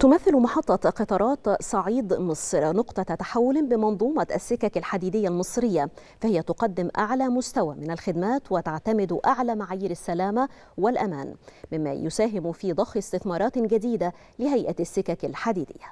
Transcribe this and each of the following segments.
تمثل محطة قطارات صعيد مصر نقطة تحول بمنظومة السكك الحديدية المصرية فهي تقدم أعلى مستوى من الخدمات وتعتمد أعلى معايير السلامة والأمان مما يساهم في ضخ استثمارات جديدة لهيئة السكك الحديدية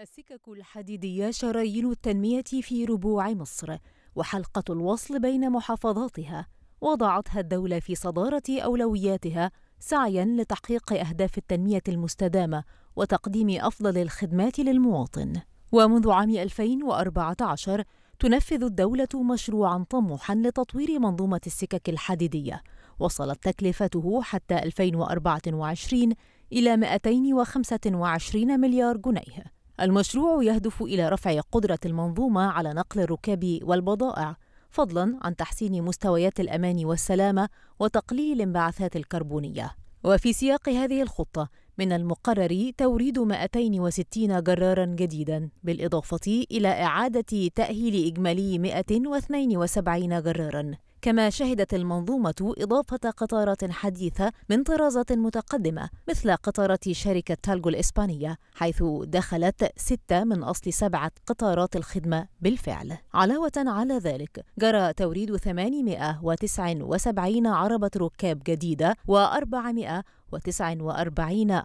السكك الحديدية شرايين التنمية في ربوع مصر وحلقة الوصل بين محافظاتها وضعتها الدولة في صدارة أولوياتها سعيا لتحقيق أهداف التنمية المستدامة وتقديم أفضل الخدمات للمواطن. ومنذ عام 2014 تنفذ الدولة مشروعا طموحا لتطوير منظومة السكك الحديدية وصلت تكلفته حتى 2024 إلى 225 مليار جنيه. المشروع يهدف إلى رفع قدرة المنظومة على نقل الركاب والبضائع فضلا عن تحسين مستويات الامان والسلامه وتقليل الانبعاثات الكربونيه وفي سياق هذه الخطه من المقرر توريد 260 جرارا جديدا بالاضافه الى اعاده تاهيل اجمالي 172 جرارا كما شهدت المنظومة إضافة قطارات حديثة من طرازات متقدمة مثل قطارة شركة تالجو الإسبانية حيث دخلت ستة من أصل سبعة قطارات الخدمة بالفعل علاوة على ذلك جرى توريد 879 عربة ركاب جديدة و400 و49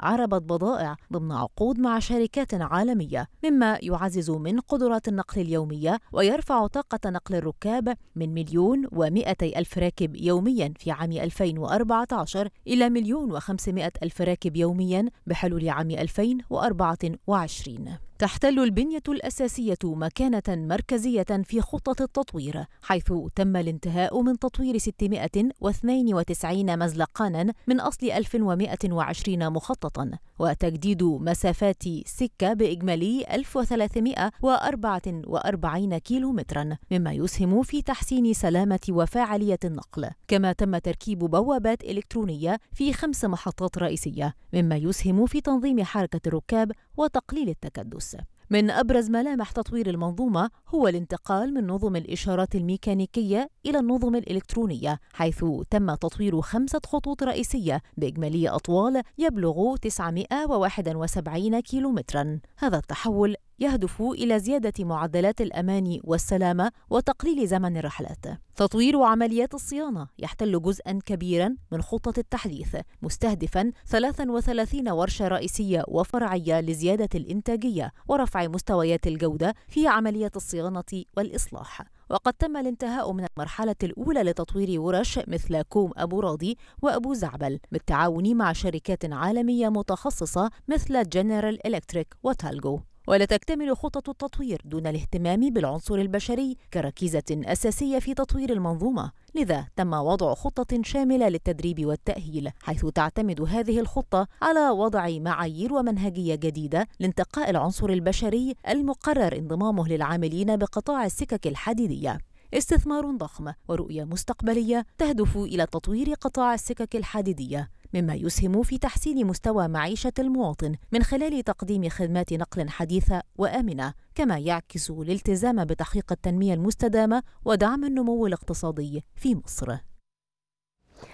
عربت بضائع ضمن عقود مع شركات عالمية مما يعزز من قدرات النقل اليومية ويرفع طاقة نقل الركاب من مليون ومئتي ألف راكب يوميا في عام 2014 إلى مليون وخمسمائة ألف راكب يوميا بحلول عام 2024 تحتل البنية الأساسية مكانة مركزية في خطة التطوير حيث تم الانتهاء من تطوير 692 مزلقانا من أصل 1120 مخططا وتجديد مسافات سكة بإجمالي 1344 مترا مما يسهم في تحسين سلامة وفاعلية النقل كما تم تركيب بوابات إلكترونية في خمس محطات رئيسية مما يسهم في تنظيم حركة الركاب وتقليل التكدس من أبرز ملامح تطوير المنظومة هو الانتقال من نظم الإشارات الميكانيكية إلى النظم الإلكترونية حيث تم تطوير خمسة خطوط رئيسية بإجمالي أطوال يبلغ 971 كيلومترا هذا التحول يهدف إلى زيادة معدلات الأمان والسلامة وتقليل زمن الرحلات. تطوير عمليات الصيانة يحتل جزءا كبيرا من خطة التحديث مستهدفا 33 ورشة رئيسية وفرعية لزيادة الإنتاجية ورفع مستويات الجودة في عمليات الصيانة والإصلاح. وقد تم الانتهاء من المرحلة الأولى لتطوير ورش مثل كوم أبو راضي وأبو زعبل بالتعاون مع شركات عالمية متخصصة مثل جنرال إلكتريك وتالجو ولا تكتمل خطط التطوير دون الاهتمام بالعنصر البشري كركيزة أساسية في تطوير المنظومة لذا تم وضع خطة شاملة للتدريب والتأهيل حيث تعتمد هذه الخطة على وضع معايير ومنهجية جديدة لانتقاء العنصر البشري المقرر انضمامه للعاملين بقطاع السكك الحديدية استثمار ضخم ورؤية مستقبلية تهدف إلى تطوير قطاع السكك الحديدية مما يسهم في تحسين مستوى معيشة المواطن من خلال تقديم خدمات نقل حديثة وآمنة كما يعكس الالتزام بتحقيق التنمية المستدامة ودعم النمو الاقتصادي في مصر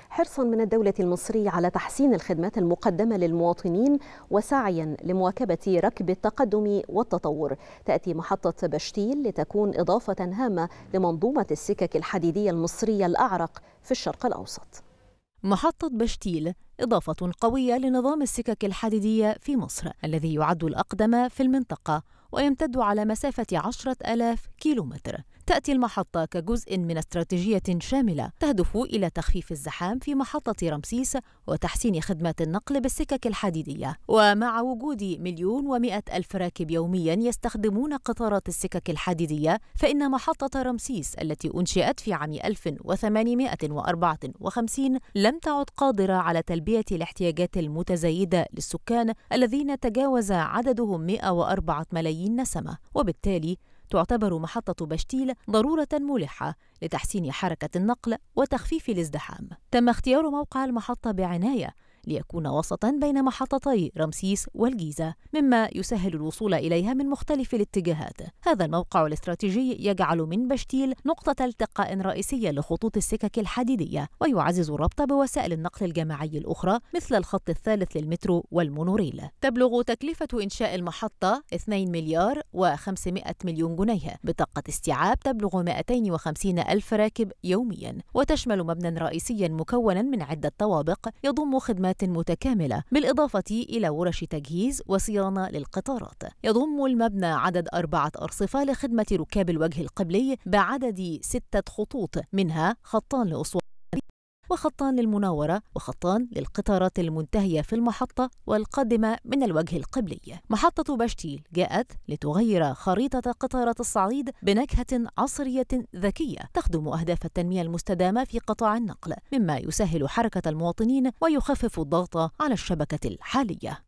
حرصا من الدولة المصرية على تحسين الخدمات المقدمة للمواطنين وسعيا لمواكبة ركب التقدم والتطور تأتي محطة بشتيل لتكون إضافة هامة لمنظومة السكك الحديدية المصرية الأعرق في الشرق الأوسط محطة بشتيل إضافة قوية لنظام السكك الحديدية في مصر الذي يعد الأقدم في المنطقة ويمتد على مسافة عشرة ألاف كيلومتر تأتي المحطة كجزء من استراتيجية شاملة تهدف إلى تخفيف الزحام في محطة رمسيس وتحسين خدمات النقل بالسكك الحديدية ومع وجود مليون ومائة ألف راكب يوميا يستخدمون قطارات السكك الحديدية فإن محطة رمسيس التي أنشئت في عام 1854 لم تعد قادرة على تلبية الاحتياجات المتزايدة للسكان الذين تجاوز عددهم 104 ملايين نسمة وبالتالي تعتبر محطة بشتيل ضرورة ملحة لتحسين حركة النقل وتخفيف الازدحام تم اختيار موقع المحطة بعناية ليكون وسطا بين محطتي رمسيس والجيزة مما يسهل الوصول إليها من مختلف الاتجاهات هذا الموقع الاستراتيجي يجعل من بشتيل نقطة التقاء رئيسية لخطوط السكك الحديدية ويعزز الربط بوسائل النقل الجماعي الأخرى مثل الخط الثالث للمترو والمونوريل تبلغ تكلفة إنشاء المحطة 2 مليار و500 مليون جنيه بطاقة استيعاب تبلغ 250 ألف راكب يوميا وتشمل مبنى رئيسيا مكونا من عدة طوابق يضم خدمات متكاملة بالإضافة إلى ورش تجهيز وصيانة للقطارات يضم المبنى عدد أربعة أرصفة لخدمة ركاب الوجه القبلي بعدد ستة خطوط منها خطان لأسوان وخطان للمناورة وخطان للقطارات المنتهية في المحطة والقادمة من الوجه القبلي محطة بشتيل جاءت لتغير خريطة قطارات الصعيد بنكهة عصرية ذكية تخدم أهداف التنمية المستدامة في قطاع النقل مما يسهل حركة المواطنين ويخفف الضغط على الشبكة الحالية